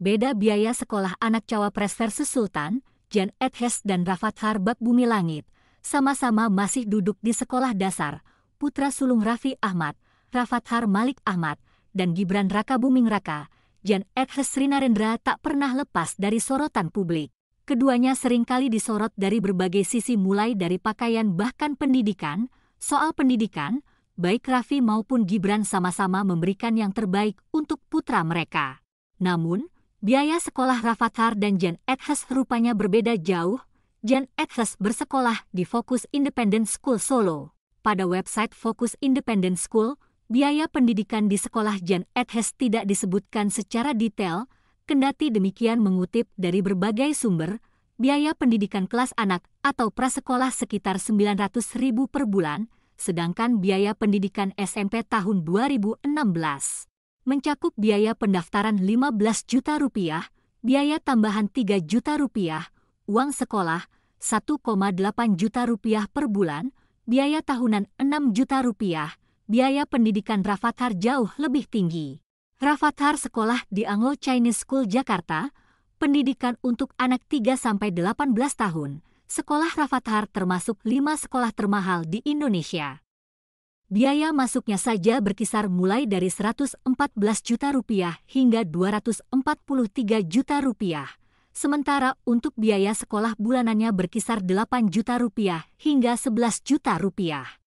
beda biaya sekolah anak cawapres versus Sultan, Jan Edhes dan Rafat Harbab Bumi Langit, sama-sama masih duduk di sekolah dasar, putra sulung Rafi Ahmad, Rafat Har Malik Ahmad, dan Gibran Raka Buming Raka, Jan Edhes Rinarendra tak pernah lepas dari sorotan publik. Keduanya seringkali disorot dari berbagai sisi mulai dari pakaian bahkan pendidikan. Soal pendidikan, baik Rafi maupun Gibran sama-sama memberikan yang terbaik untuk putra mereka. Namun, Biaya sekolah Rafathar dan Jan Edhas rupanya berbeda jauh. Jan Edhas bersekolah di Fokus Independent School Solo. Pada website Fokus Independent School, biaya pendidikan di sekolah Jan Edhas tidak disebutkan secara detail, kendati demikian mengutip dari berbagai sumber, biaya pendidikan kelas anak atau prasekolah sekitar 900 ribu per bulan, sedangkan biaya pendidikan SMP tahun 2016 mencakup biaya pendaftaran 15 juta rupiah, biaya tambahan 3 juta rupiah, uang sekolah 1,8 juta rupiah per bulan, biaya tahunan 6 juta rupiah, biaya pendidikan Rafathar jauh lebih tinggi. Rafathar sekolah di Anglo Chinese School Jakarta, pendidikan untuk anak 3-18 sampai tahun, sekolah Rafathar termasuk 5 sekolah termahal di Indonesia. Biaya masuknya saja berkisar mulai dari 114 juta rupiah hingga 243 juta rupiah. Sementara untuk biaya sekolah bulanannya berkisar 8 juta rupiah hingga 11 juta rupiah.